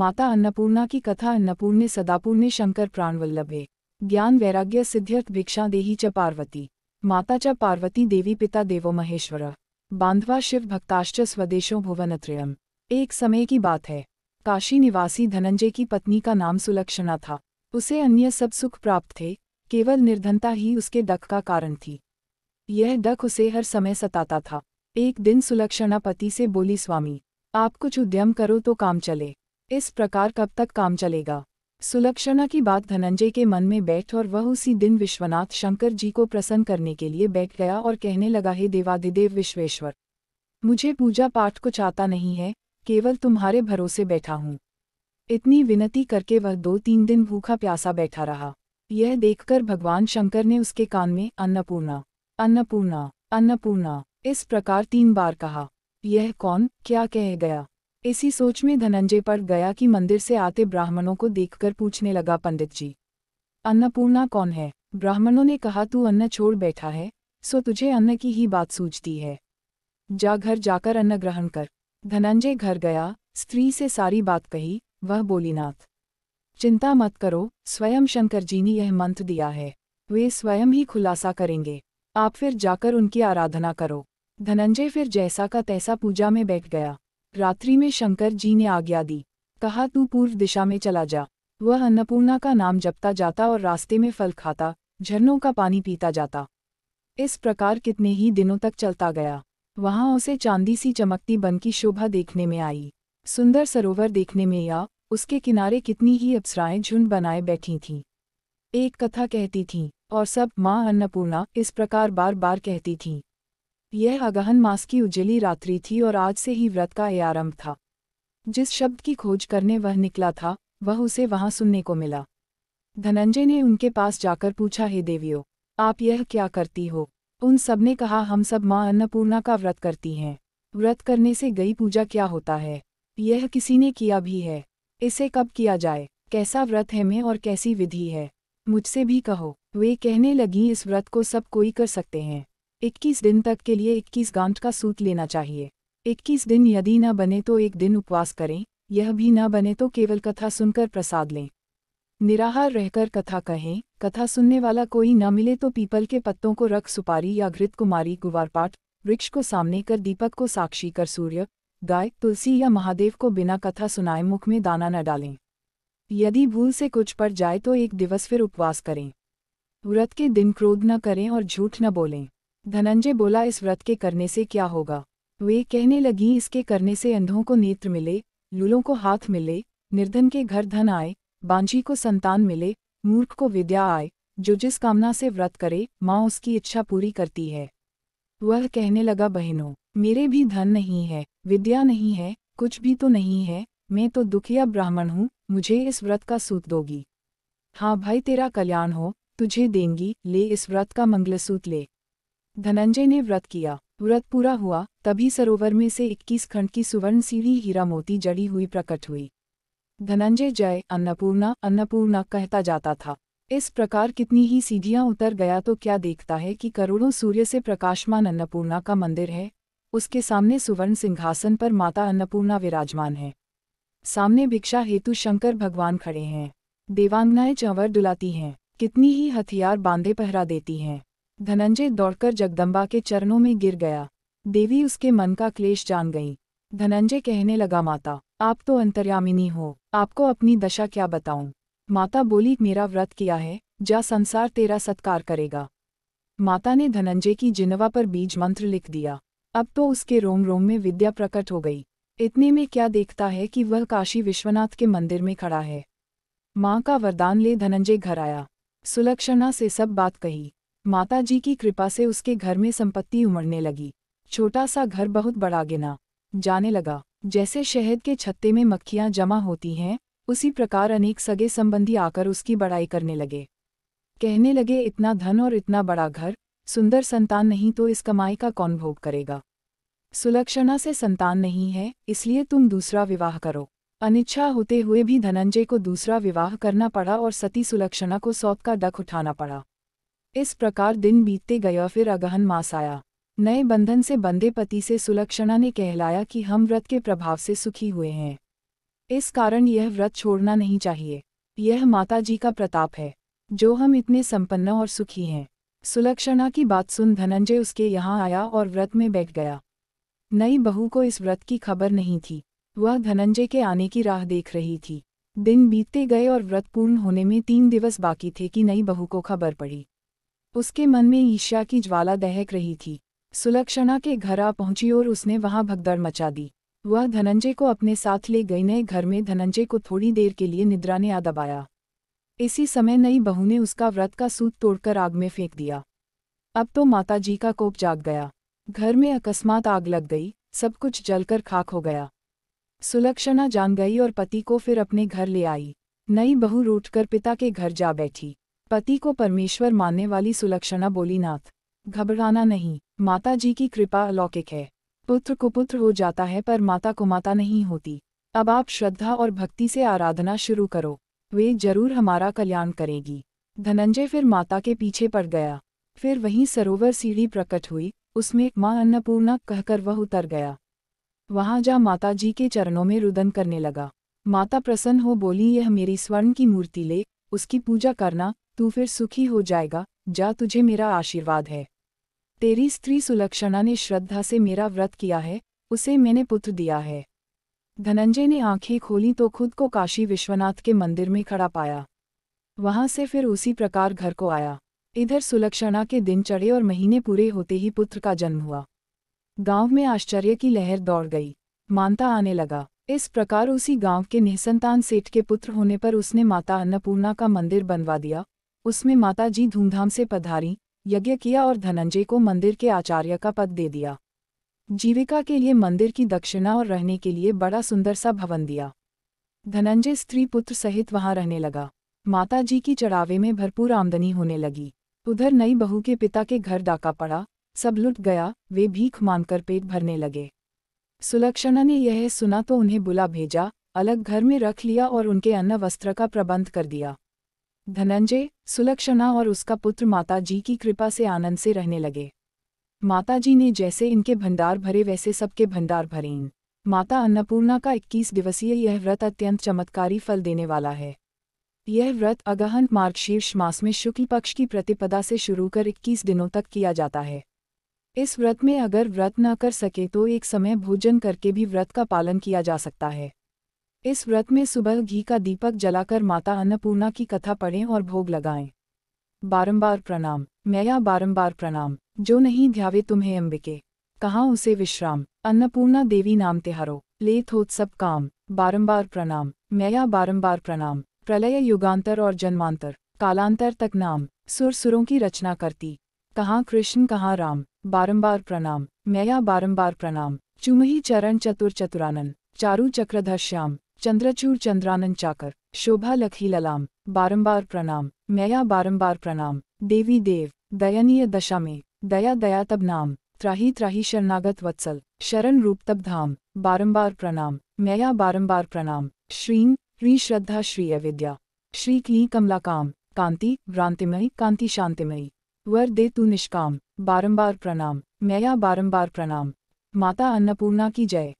माता अन्नपूर्णा की कथा अन्नपूर्णे सदापूर्णे शंकर प्राणवल्लभे ज्ञान वैराग्य सिद्ध्यर्थ भिक्षा देही च पार्वती माता च पार्वती देवी पिता देवो महेश्वर बांधवा शिव भक्ताश्च स्वदेशों भुवनत्रयम एक समय की बात है काशी निवासी धनंजय की पत्नी का नाम सुलक्षणा था उसे अन्य सब सुख प्राप्त थे केवल निर्धनता ही उसके दख का कारण थी यह दख उसे हर समय सताता था एक दिन सुलक्षणा पति से बोली स्वामी आप कुछ उद्यम करो तो काम चले इस प्रकार कब तक काम चलेगा सुलक्षणा की बात धनंजय के मन में बैठ और वह उसी दिन विश्वनाथ शंकर जी को प्रसन्न करने के लिए बैठ गया और कहने लगा हे देवादिदेव विश्वेश्वर मुझे पूजा पाठ कुछ आता नहीं है केवल तुम्हारे भरोसे बैठा हूँ इतनी विनती करके वह दो तीन दिन भूखा प्यासा बैठा रहा यह देखकर भगवान शंकर ने उसके कान में अन्नपूर्णा अन्नपूर्णा अन्नपूर्णा इस प्रकार तीन बार कहा यह कौन क्या कह गया इसी सोच में धनंजय पर गया कि मंदिर से आते ब्राह्मणों को देखकर पूछने लगा पंडित जी अन्नपूर्णा कौन है ब्राह्मणों ने कहा तू अन्न छोड़ बैठा है सो तुझे अन्न की ही बात सूझती है जा घर जाकर अन्न ग्रहण कर धनंजय घर गया स्त्री से सारी बात कही वह बोली नाथ चिंता मत करो स्वयं शंकर जी ने यह मंत्र दिया है वे स्वयं ही खुलासा करेंगे आप फिर जाकर उनकी आराधना करो धनंजय फिर जैसा का तैसा पूजा में बैठ गया रात्रि में शंकर जी ने आज्ञा दी कहा तू पूर्व दिशा में चला जा वह अन्नपूर्णा का नाम जपता जाता और रास्ते में फल खाता झरनों का पानी पीता जाता इस प्रकार कितने ही दिनों तक चलता गया वहां उसे चांदी सी चमकती बन की शोभा देखने में आई सुंदर सरोवर देखने में या उसके किनारे कितनी ही अप्सराएं झुंड बनाए बैठी थीं एक कथा कहती थीं और सब माँ अन्नपूर्णा इस प्रकार बार बार कहती थीं यह अगहन मास की उजली रात्रि थी और आज से ही व्रत का यह आरंभ था जिस शब्द की खोज करने वह निकला था वह उसे वहां सुनने को मिला धनंजय ने उनके पास जाकर पूछा हे देवियो आप यह क्या करती हो उन सब ने कहा हम सब माँ अन्नपूर्णा का व्रत करती हैं व्रत करने से गई पूजा क्या होता है यह किसी ने किया भी है इसे कब किया जाए कैसा व्रत है मैं और कैसी विधि है मुझसे भी कहो वे कहने लगी इस व्रत को सब कोई कर सकते हैं 21 दिन तक के लिए 21 गांठ का सूत लेना चाहिए 21 दिन यदि न बने तो एक दिन उपवास करें यह भी न बने तो केवल कथा सुनकर प्रसाद लें निराहार रहकर कथा कहें कथा सुनने वाला कोई न मिले तो पीपल के पत्तों को रख सुपारी या घृत कुमारी गुवारपाट वृक्ष को सामने कर दीपक को साक्षी कर सूर्य गाय तुलसी या महादेव को बिना कथा सुनाए मुख में दाना न डालें यदि भूल से कुछ पड़ जाए तो एक दिवस फिर उपवास करें व्रत के दिन क्रोध न करें और झूठ न बोलें धनंजय बोला इस व्रत के करने से क्या होगा वे कहने लगी इसके करने से अंधों को नेत्र मिले लूलों को हाथ मिले निर्धन के घर धन आए बांझी को संतान मिले मूर्ख को विद्या आए जो जिस कामना से व्रत करे माँ उसकी इच्छा पूरी करती है वह कहने लगा बहनों मेरे भी धन नहीं है विद्या नहीं है कुछ भी तो नहीं है मैं तो दुखिया ब्राह्मण हूँ मुझे इस व्रत का सूत दोगी हाँ भाई तेरा कल्याण हो तुझे देंगी ले इस व्रत का मंगलसूत ले धनंजय ने व्रत किया व्रत पूरा हुआ तभी सरोवर में से 21 खंड की सुवर्ण सीढ़ी हीरा मोती जड़ी हुई प्रकट हुई धनंजय जय अन्नपूर्णा अन्नपूर्णा कहता जाता था इस प्रकार कितनी ही सीढ़ियाँ उतर गया तो क्या देखता है कि करोड़ों सूर्य से प्रकाशमान अन्नपूर्णा का मंदिर है उसके सामने सुवर्ण सिंहासन पर माता अन्नपूर्णा विराजमान है सामने भिक्षा हेतु शंकर भगवान खड़े हैं देवांगनाएं चंवर डुलाती हैं कितनी ही हथियार बांधे पहरा देती हैं धनंजय दौड़कर जगदम्बा के चरणों में गिर गया देवी उसके मन का क्लेश जान गई धनंजय कहने लगा माता आप तो अंतर्यामिनी हो आपको अपनी दशा क्या बताऊं माता बोली मेरा व्रत किया है जा संसार तेरा सत्कार करेगा माता ने धनंजय की जिनवा पर बीज मंत्र लिख दिया अब तो उसके रोम रोम में विद्या प्रकट हो गई इतने में क्या देखता है कि वह काशी विश्वनाथ के मंदिर में खड़ा है माँ का वरदान ले धनंजय घर आया सुलक्षणा से सब बात कही माताजी की कृपा से उसके घर में संपत्ति उमड़ने लगी छोटा सा घर बहुत बड़ा गिना जाने लगा जैसे शहद के छत्ते में मक्खियां जमा होती हैं उसी प्रकार अनेक सगे संबंधी आकर उसकी बड़ाई करने लगे कहने लगे इतना धन और इतना बड़ा घर सुंदर संतान नहीं तो इस कमाई का कौन भोग करेगा सुलक्षणा से संतान नहीं है इसलिए तुम दूसरा विवाह करो अनिच्छा होते हुए भी धनंजय को दूसरा विवाह करना पड़ा और सती सुलक्षणा को सौत का डक उठाना पड़ा इस प्रकार दिन बीतते गए और फिर अगहन मास आया नए बंधन से बंधे पति से सुलक्षणा ने कहलाया कि हम व्रत के प्रभाव से सुखी हुए हैं इस कारण यह व्रत छोड़ना नहीं चाहिए यह माताजी का प्रताप है जो हम इतने संपन्न और सुखी हैं सुलक्षणा की बात सुन धनंजय उसके यहाँ आया और व्रत में बैठ गया नई बहू को इस व्रत की खबर नहीं थी वह धनंजय के आने की राह देख रही थी दिन बीतते गए और व्रत पूर्ण होने में तीन दिवस बाकी थे कि नई बहू को खबर पड़ी उसके मन में ईर्ष्या की ज्वाला दहक रही थी सुलक्षणा के घर आ पहुंची और उसने वहां भगदड़ मचा दी वह धनंजय को अपने साथ ले गई नए घर में धनंजय को थोड़ी देर के लिए निद्रा ने आ दबाया इसी समय नई बहू ने उसका व्रत का सूत तोड़कर आग में फेंक दिया अब तो माताजी का कोप जाग गया घर में अकस्मात आग लग गई सब कुछ जलकर खाक हो गया सुलक्षणा जान गई और पति को फिर अपने घर ले आई नई बहू रूठकर पिता के घर जा बैठी पति को परमेश्वर मानने वाली सुलक्षणा बोली नाथ घबराना नहीं माता जी की कृपा अलौकिक है पुत्र को पुत्र हो जाता है पर माता को माता नहीं होती अब आप श्रद्धा और भक्ति से आराधना शुरू करो वे जरूर हमारा कल्याण करेगी धनंजय फिर माता के पीछे पड़ गया फिर वहीं सरोवर सीढ़ी प्रकट हुई उसमें माँ अन्नपूर्णा कहकर वह उतर गया वहां जा माता जी के चरणों में रुदन करने लगा माता प्रसन्न हो बोली यह मेरी स्वर्ण की मूर्ति ले उसकी पूजा करना तू फिर सुखी हो जाएगा जा तुझे मेरा आशीर्वाद है तेरी स्त्री सुलक्षणा ने श्रद्धा से मेरा व्रत किया है उसे मैंने पुत्र दिया है धनंजय ने आंखें खोली तो खुद को काशी विश्वनाथ के मंदिर में खड़ा पाया वहां से फिर उसी प्रकार घर को आया इधर सुलक्षणा के दिन चढ़े और महीने पूरे होते ही पुत्र का जन्म हुआ गांव में आश्चर्य की लहर दौड़ गई मानता आने लगा इस प्रकार उसी गांव के निहसंतान सेठ के पुत्र होने पर उसने माता अन्नपूर्णा का मंदिर बनवा दिया उसमें माता जी धूमधाम से पधारी यज्ञ किया और धनंजय को मंदिर के आचार्य का पद दे दिया जीविका के लिए मंदिर की दक्षिणा और रहने के लिए बड़ा सुंदर सा भवन दिया धनंजय स्त्री पुत्र सहित वहां रहने लगा माता जी की चढ़ावे में भरपूर आमदनी होने लगी उधर नई बहू के पिता के घर डाका पड़ा सब लुट गया वे भीख मानकर पेट भरने लगे सुलक्षणा ने यह सुना तो उन्हें बुला भेजा अलग घर में रख लिया और उनके अन्न वस्त्र का प्रबंध कर दिया धनंजय सुलक्षणा और उसका पुत्र माताजी की कृपा से आनंद से रहने लगे माताजी ने जैसे इनके भंडार भरे वैसे सबके भंडार भरें माता अन्नपूर्णा का 21 दिवसीय यह व्रत अत्यंत चमत्कारी फल देने वाला है यह व्रत अगहन मार्गशीर्ष मास में शुक्ल पक्ष की प्रतिपदा से शुरू कर 21 दिनों तक किया जाता है इस व्रत में अगर व्रत न कर सके तो एक समय भोजन करके भी व्रत का पालन किया जा सकता है इस व्रत में सुबह घी का दीपक जलाकर माता अन्नपूर्णा की कथा पढ़ें और भोग लगाएं बारंबार प्रणाम मैया बारंबार प्रणाम जो नहीं ध्यावे तुम्हें अंबिके कहाँ उसे विश्राम अन्नपूर्णा देवी नाम तिहारो ले सब काम बारंबार प्रणाम मैया बारंबार प्रणाम प्रलय युगांतर और जन्मांतर कालांतर तक नाम सुर सुरों की रचना करती कहाँ कृष्ण कहाँ राम बारंबार प्रणाम मैया बारंबार प्रणाम चुमही चरण चतुर चतुरानन चारु चक्रधर श्याम चंद्रचूर चंद्रानन चाकर शोभा लखी ललाम बारंबार प्रणाम मैया बारंबार प्रणाम देवी देव दयनीय दशा में दया दया तब नाम त्राही त्राही शरणागत वत्सल शरण रूप तब धाम बारंबार प्रणाम मैया बारंबार प्रणाम श्रीं ह्री श्रद्धा श्री अविद्या श्री क्ली कमलाकाम कांति भ्रांतिमयी कांति शांतिमयी वर दे तू निष्काम बारंबार प्रणाम मैया बारंबार प्रणाम माता अन्नपूर्णा की जय